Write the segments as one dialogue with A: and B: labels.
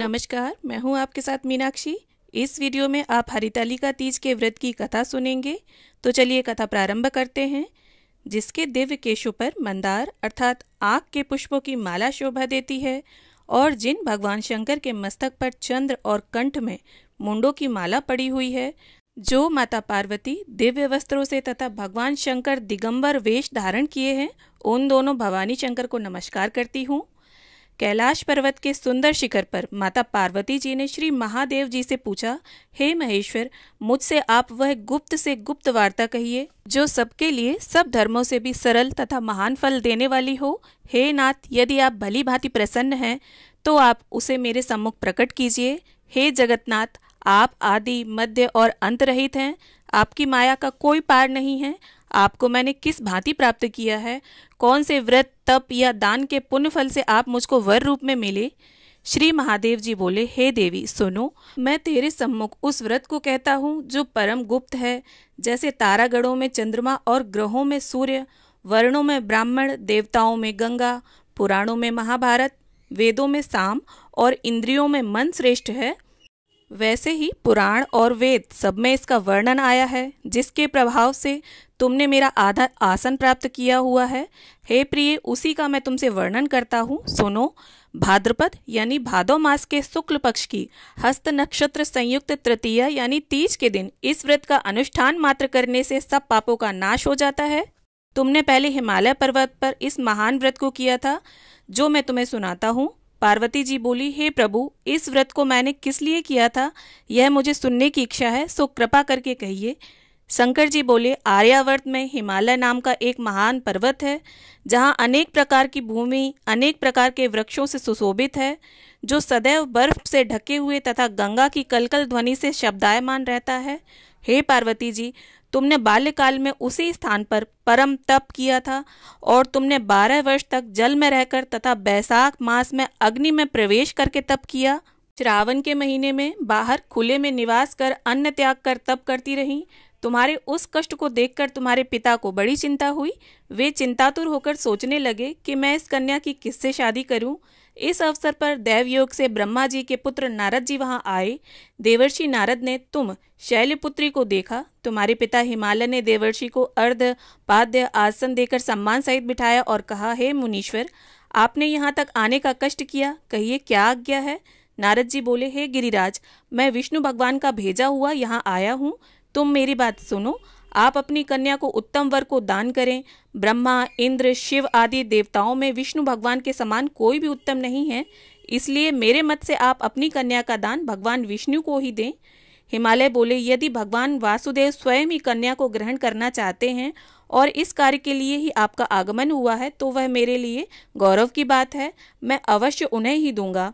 A: नमस्कार मैं हूं आपके साथ मीनाक्षी इस वीडियो में आप हरितालिका तीज के व्रत की कथा सुनेंगे तो चलिए कथा प्रारंभ करते हैं जिसके दिव्य केशों पर मंदार अर्थात आँख के पुष्पों की माला शोभा देती है और जिन भगवान शंकर के मस्तक पर चंद्र और कंठ में मुंडों की माला पड़ी हुई है जो माता पार्वती दिव्य वस्त्रों से तथा भगवान शंकर दिगंबर वेश धारण किए हैं उन दोनों भवानी शंकर को नमस्कार करती हूँ कैलाश पर्वत के सुंदर शिखर पर माता पार्वती जी ने श्री महादेव जी से पूछा हे महेश्वर मुझसे आप वह गुप्त से गुप्त वार्ता कहिए जो सबके लिए सब धर्मों से भी सरल तथा महान फल देने वाली हो हे नाथ यदि आप भली भांति प्रसन्न हैं तो आप उसे मेरे सम्मुख प्रकट कीजिए हे जगतनाथ आप आदि मध्य और अंत रहित हैं आपकी माया का कोई पार नहीं है आपको मैंने किस भांति प्राप्त किया है कौन से व्रत तप या दान के पुण्य फल से आप मुझको वर रूप में मिले श्री महादेव जी बोले हे देवी सुनो मैं तेरे सम्मुख उस व्रत को कहता हूँ जो परम गुप्त है जैसे तारागढ़ों में चंद्रमा और ग्रहों में सूर्य वर्णों में ब्राह्मण देवताओं में गंगा पुराणों में महाभारत वेदों में साम और इंद्रियों में मन श्रेष्ठ है वैसे ही पुराण और वेद सब में इसका वर्णन आया है जिसके प्रभाव से तुमने मेरा आधा आसन प्राप्त किया हुआ है हे प्रिय उसी का मैं तुमसे वर्णन करता हूँ सुनो भाद्रपद यानी भादो मास के शुक्ल पक्ष की हस्त नक्षत्र संयुक्त तृतीय यानी तीज के दिन इस व्रत का अनुष्ठान मात्र करने से सब पापों का नाश हो जाता है तुमने पहले हिमालय पर्वत पर इस महान व्रत को किया था जो मैं तुम्हें सुनाता हूँ पार्वती जी बोली हे प्रभु इस व्रत को मैंने किस लिए किया था यह मुझे सुनने की इच्छा है सो कृपा करके कहिए शंकर जी बोले आर्यावर्त में हिमालय नाम का एक महान पर्वत है जहाँ अनेक प्रकार की भूमि अनेक प्रकार के वृक्षों से सुशोभित है जो सदैव बर्फ से ढके हुए तथा गंगा की कलकल ध्वनि से शब्दायमान रहता है हे पार्वती जी तुमने बाल्यकाल में उसी स्थान पर परम तप किया था और तुमने बारह वर्ष तक जल में रहकर तथा बैसाख मास में अग्नि में प्रवेश करके तप किया श्रावण के महीने में बाहर खुले में निवास कर अन्न त्याग कर तप करती रहीं तुम्हारे उस कष्ट को देखकर तुम्हारे पिता को बड़ी चिंता हुई वे चिंतातुर होकर सोचने लगे कि मैं इस कन्या की किससे शादी करूं इस अवसर पर देवयोग से ब्रह्मा जी के पुत्र नारद जी वहां आए देवर्षि नारद ने तुम शैलपुत्री को देखा तुम्हारे पिता हिमालय ने देवर्षि को अर्ध पाद्य आसन देकर सम्मान सहित बिठाया और कहा हे मुनीश्वर आपने यहाँ तक आने का कष्ट किया कहिए क्या आज्ञा है नारद जी बोले हे गिरिराज मैं विष्णु भगवान का भेजा हुआ यहाँ आया हूँ तुम मेरी बात सुनो आप अपनी कन्या को उत्तम वर को दान करें ब्रह्मा इंद्र शिव आदि देवताओं में विष्णु भगवान के समान कोई भी उत्तम नहीं है इसलिए मेरे मत से आप अपनी कन्या का दान भगवान विष्णु को ही दें हिमालय बोले यदि भगवान वासुदेव स्वयं ही कन्या को ग्रहण करना चाहते हैं और इस कार्य के लिए ही आपका आगमन हुआ है तो वह मेरे लिए गौरव की बात है मैं अवश्य उन्हें ही दूंगा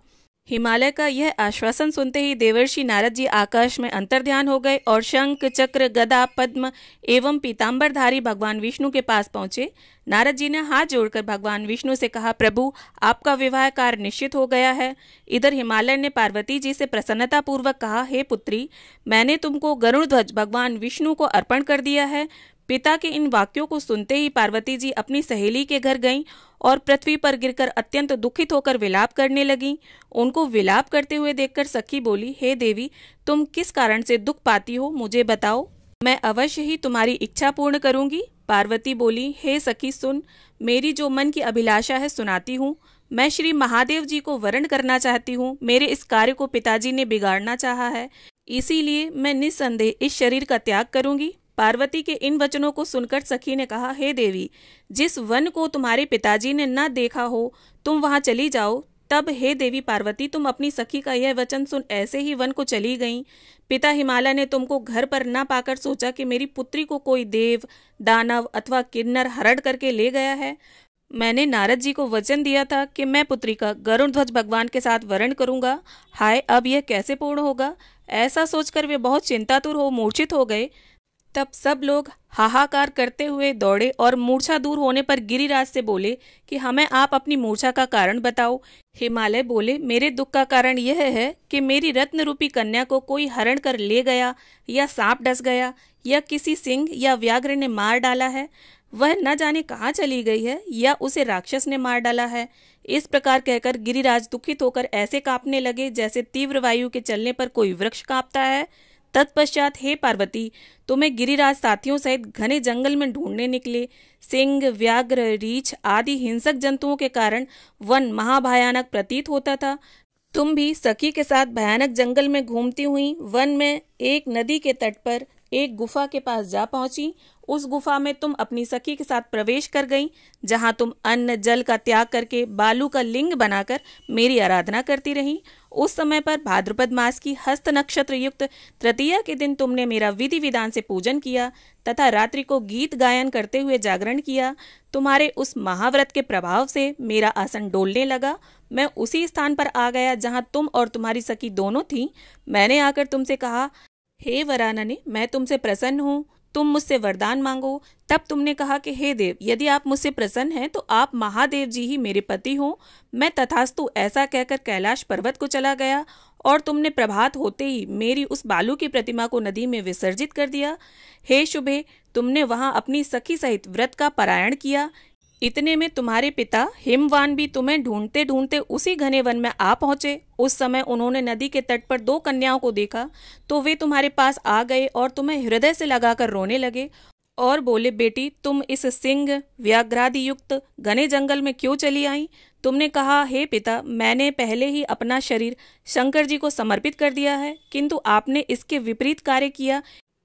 A: हिमालय का यह आश्वासन सुनते ही देवर्षि नारद जी आकाश में अंतर्ध्यान हो गए और शंख चक्र गदा पद्म एवं पीताम्बरधारी भगवान विष्णु के पास पहुंचे नारद जी ने हाथ जोड़कर भगवान विष्णु से कहा प्रभु आपका विवाह कार्य निश्चित हो गया है इधर हिमालय ने पार्वती जी से प्रसन्नता पूर्वक कहा हे पुत्री मैंने तुमको गरुड़ ध्वज भगवान विष्णु को अर्पण कर दिया है पिता के इन वाक्यों को सुनते ही पार्वती जी अपनी सहेली के घर गईं और पृथ्वी पर गिरकर अत्यंत दुखित होकर विलाप करने लगीं उनको विलाप करते हुए देखकर सखी बोली हे देवी तुम किस कारण से दुख पाती हो मुझे बताओ मैं अवश्य ही तुम्हारी इच्छा पूर्ण करूंगी पार्वती बोली हे सखी सुन मेरी जो मन की अभिलाषा है सुनाती हूँ मैं श्री महादेव जी को वरण करना चाहती हूँ मेरे इस कार्य को पिताजी ने बिगाड़ना चाहा है इसीलिए मैं निस्संदेह इस शरीर का त्याग करूंगी पार्वती के इन वचनों को सुनकर सखी ने कहा हे देवी जिस वन को तुम्हारे पिताजी ने न देखा हो तुम वहां चली जाओ तब हे देवी पार्वती तुम अपनी सखी का यह वचन सुन ऐसे ही वन को चली गईं पिता हिमालय ने तुमको घर पर न पाकर सोचा कि मेरी पुत्री को कोई देव दानव अथवा किन्नर हरड़ करके ले गया है मैंने नारद जी को वचन दिया था कि मैं पुत्री का गरुण ध्वज भगवान के साथ वरण करूंगा हाय अब यह कैसे पूर्ण होगा ऐसा सोचकर वे बहुत चिंतातुर हो मूर्छित हो गए तब सब लोग हाहाकार करते हुए दौड़े और मूर्छा दूर होने पर गिरिराज से बोले कि हमें आप अपनी मूर्छा का कारण बताओ हिमालय बोले मेरे दुख का कारण यह है कि मेरी रत्न रूपी कन्या को कोई हरण कर ले गया या सांप डस गया या किसी सिंह या व्याघ्र ने मार डाला है वह न जाने कहाँ चली गई है या उसे राक्षस ने मार डाला है इस प्रकार कहकर गिरिराज दुखित होकर ऐसे कांपने लगे जैसे तीव्र वायु के चलने पर कोई वृक्ष कांपता है तत्पश्चात हे पार्वती तुम्हें तो गिरिराज साथियों सहित घने जंगल में ढूंढने निकले सिंह व्याघ्र रीछ आदि हिंसक जंतुओं के कारण वन महाभयानक प्रतीत होता था तुम भी सखी के साथ भयानक जंगल में घूमती हुई वन में एक नदी के तट पर एक गुफा के पास जा पहुंची उस गुफा में तुम अपनी सखी के साथ प्रवेश कर गई जहां तुम अन्न जल का त्याग करके बालू का लिंग बनाकर मेरी आराधना करती रही उस समय पर भाद्रपद मास की हस्त नक्षत्र युक्त तृतीया के दिन तुमने मेरा विधि विधान से पूजन किया तथा रात्रि को गीत गायन करते हुए जागरण किया तुम्हारे उस महाव्रत के प्रभाव से मेरा आसन डोलने लगा मैं उसी स्थान पर आ गया जहाँ तुम और तुम्हारी सखी दोनों थी मैंने आकर तुमसे कहा हे वरानने मैं तुमसे प्रसन्न हूँ तुम मुझसे वरदान मांगो तब तुमने कहा कि हे देव यदि आप मुझसे प्रसन्न हैं तो आप महादेव जी ही मेरे पति हो मैं तथास्तु ऐसा कहकर कैलाश पर्वत को चला गया और तुमने प्रभात होते ही मेरी उस बालू की प्रतिमा को नदी में विसर्जित कर दिया हे शुभे तुमने वहां अपनी सखी सहित व्रत का पारायण किया इतने में तुम्हारे पिता हिमवान भी तुम्हें ढूंढते ढूंढते उसी घने वन में आ पहुंचे उस समय उन्होंने नदी के तट पर दो कन्याओं को देखा तो वे तुम्हारे पास आ गए और तुम्हें हृदय से लगाकर रोने लगे और बोले बेटी तुम इस सिंह व्याघ्रादि युक्त घने जंगल में क्यों चली आई तुमने कहा हे पिता मैंने पहले ही अपना शरीर शंकर जी को समर्पित कर दिया है किंतु आपने इसके विपरीत कार्य किया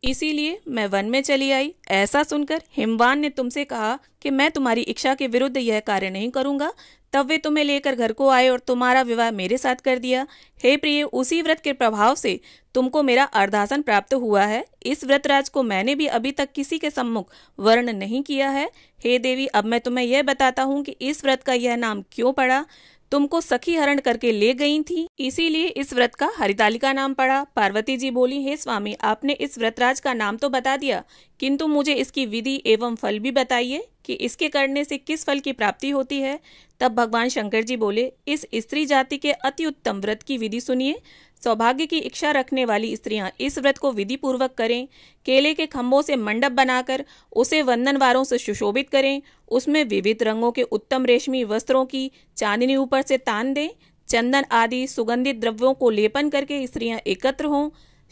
A: इसीलिए मैं वन में चली आई ऐसा सुनकर हिमवान ने तुमसे कहा कि मैं तुम्हारी इच्छा के विरुद्ध यह कार्य नहीं करूंगा तब वे तुम्हें लेकर घर को आए और तुम्हारा विवाह मेरे साथ कर दिया हे प्रिय उसी व्रत के प्रभाव से तुमको मेरा अर्धासन प्राप्त हुआ है इस व्रत राज को मैंने भी अभी तक किसी के सम्मुख वर्ण नहीं किया है हे देवी अब मैं तुम्हें यह बताता हूँ कि इस व्रत का यह नाम क्यों पड़ा तुमको सखी हरण करके ले गई थी इसीलिए इस व्रत का हरितालिका नाम पड़ा पार्वती जी बोली हे स्वामी आपने इस व्रतराज का नाम तो बता दिया किंतु मुझे इसकी विधि एवं फल भी बताइए कि इसके करने से किस फल की प्राप्ति होती है तब भगवान शंकर जी बोले इस स्त्री जाति के अति उत्तम व्रत की विधि सुनिए सौभाग्य की इच्छा रखने वाली स्त्रियां इस व्रत को विधि पूर्वक करें केले के खम्भों से मंडप बनाकर उसे वंदनवारों से सुशोभित करें उसमें विविध रंगों के उत्तम रेशमी वस्त्रों की चांदनी ऊपर से तान दें चंदन आदि सुगंधित द्रव्यों को लेपन करके स्त्रियां एकत्र हों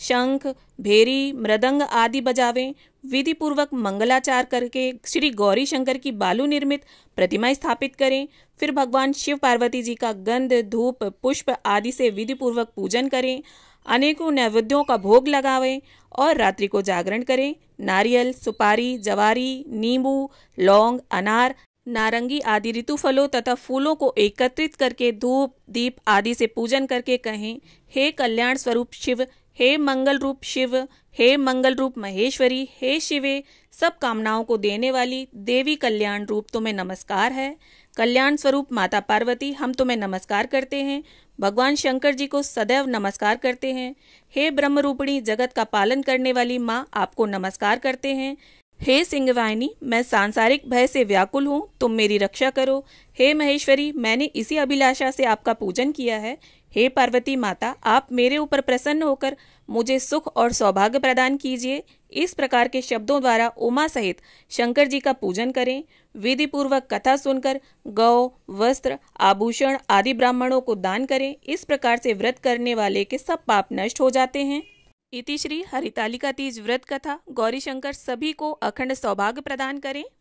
A: शंख भेरी मृदंग आदि बजावें विधि पूर्वक मंगलाचार करके श्री गौरी शंकर की बालू निर्मित प्रतिमा स्थापित करें फिर भगवान शिव पार्वती जी का गंध धूप पुष्प आदि से विधि पूर्वक पूजन करें अनेकों नैवेद्यों का भोग लगावें और रात्रि को जागरण करें नारियल सुपारी जवारी नींबू लौंग अनार नारंगी आदि ऋतु फलों तथा फूलों को एकत्रित करके धूप दीप आदि से पूजन करके कहें हे कल्याण स्वरूप शिव हे मंगल रूप शिव हे मंगल रूप महेश्वरी हे शिवे सब कामनाओं को देने वाली देवी कल्याण रूप तुम्हें नमस्कार है कल्याण स्वरूप माता पार्वती हम तुम्हें नमस्कार करते हैं भगवान शंकर जी को सदैव नमस्कार करते हैं हे ब्रह्म रूपिणी जगत का पालन करने वाली माँ आपको नमस्कार करते हैं हे सिंहवाहिनी मैं सांसारिक भय से व्याकुल हूँ तुम मेरी रक्षा करो हे महेश्वरी मैंने इसी अभिलाषा से आपका पूजन किया है हे पार्वती माता आप मेरे ऊपर प्रसन्न होकर मुझे सुख और सौभाग्य प्रदान कीजिए इस प्रकार के शब्दों द्वारा उमा सहित शंकर जी का पूजन करें विधि पूर्वक कथा सुनकर गौ वस्त्र आभूषण आदि ब्राह्मणों को दान करें इस प्रकार से व्रत करने वाले के सब पाप नष्ट हो जाते हैं इति श्री हरितालिका तीज व्रत कथा गौरी शंकर सभी को अखंड सौभाग्य प्रदान करें